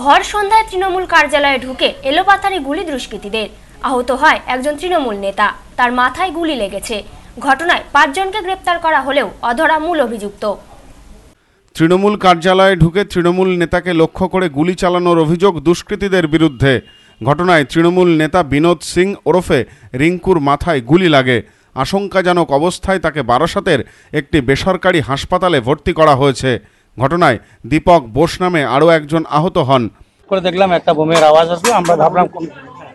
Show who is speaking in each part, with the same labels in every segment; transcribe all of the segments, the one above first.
Speaker 1: ভর সন্ধ্যায় তৃণমূল কার্যালয়ে ঢুকে এলোপাথারি গুলি দুষ্কৃতীদের আহত হয় একজন তৃণমূল নেতা তার মাথায় গুলি লেগেছে ঘটনায় পাঁচজনকে গ্রেপ্তার করা হলেও অধরা মূল অভিযুক্ত
Speaker 2: তৃণমূল কার্যালয়ে ঢুকে তৃণমূল নেতাকে লক্ষ্য করে গুলি চালানোর অভিযোগ দুষ্কৃতীদের বিরুদ্ধে ঘটনায় তৃণমূল নেতা বিনোদ সিং ওরফে রিঙ্কুর মাথায় গুলি লাগে আশঙ্কাজনক অবস্থায় তাকে বারাসাতের একটি বেসরকারি হাসপাতালে ভর্তি করা হয়েছে ঘটনায় দীপক বোস নামে আরও একজন আহত হন
Speaker 1: করে দেখলাম একটা বোমের আওয়াজ আসলো আমরা ভাবলাম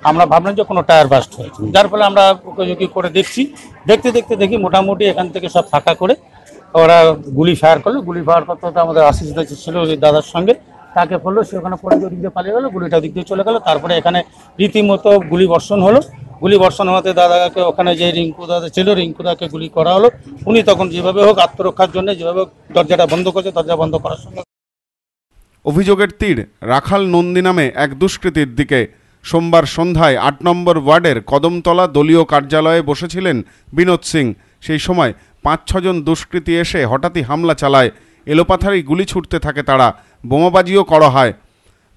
Speaker 2: আমরা ভাবলাম যে কোনো টায়ার বাস্ট
Speaker 1: হয়েছে যার ফলে আমরা উপযোগী করে দেখছি দেখতে দেখতে দেখি মোটামুটি এখান থেকে সব ফাঁকা করে ওরা গুলি ফায়ার করলো গুলি ফায়ার করতে হতে আমাদের আশিস দায়িত্ব ছিল ওই দাদার সঙ্গে তাকে ফেললো সে ওখানে পড়ে দিক দিয়ে পালিয়ে গেলো গুলিটা দিক দিয়ে চলে গেলো তারপরে এখানে রীতিমতো গুলি বর্ষণ হলো গুলি বর্ষণ হতে দাদাকে ওখানে যে রিঙ্কু দাদা ছিল রিঙ্কু দাকে গুলি করা হলো উনি তখন যেভাবে
Speaker 2: হোক আত্মরক্ষার জন্য যেভাবে
Speaker 1: দরজাটা বন্ধ করছে দরজা বন্ধ করার সঙ্গে
Speaker 2: অভিযোগের তীর রাখাল নন্দী নামে এক দুষ্কৃতির দিকে সোমবার সন্ধ্যায় আট নম্বর ওয়ার্ডের কদমতলা দলীয় কার্যালয়ে বসেছিলেন বিনোদ সিং সেই সময় পাঁচ ছজন দুষ্কৃতী এসে হঠাৎই হামলা চালায় এলোপাথারি গুলি ছুটতে থাকে তারা বোমাবাজিও করা হয়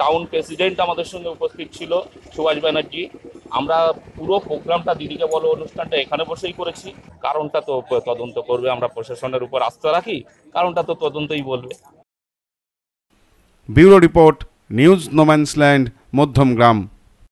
Speaker 3: টাউন প্রেসিডেন্ট আমাদের সঙ্গে উপস্থিত ছিল সুভাষ ব্যানার্জি আমরা পুরো প্রোগ্রামটা দিদিকে বলো অনুষ্ঠানটা এখানে বসেই করেছি কারণটা তো তদন্ত করবে আমরা প্রশাসনের উপর আস্থা রাখি কারণটা তো তদন্তই বলবে
Speaker 2: bureau report news no man's land Madhyamgram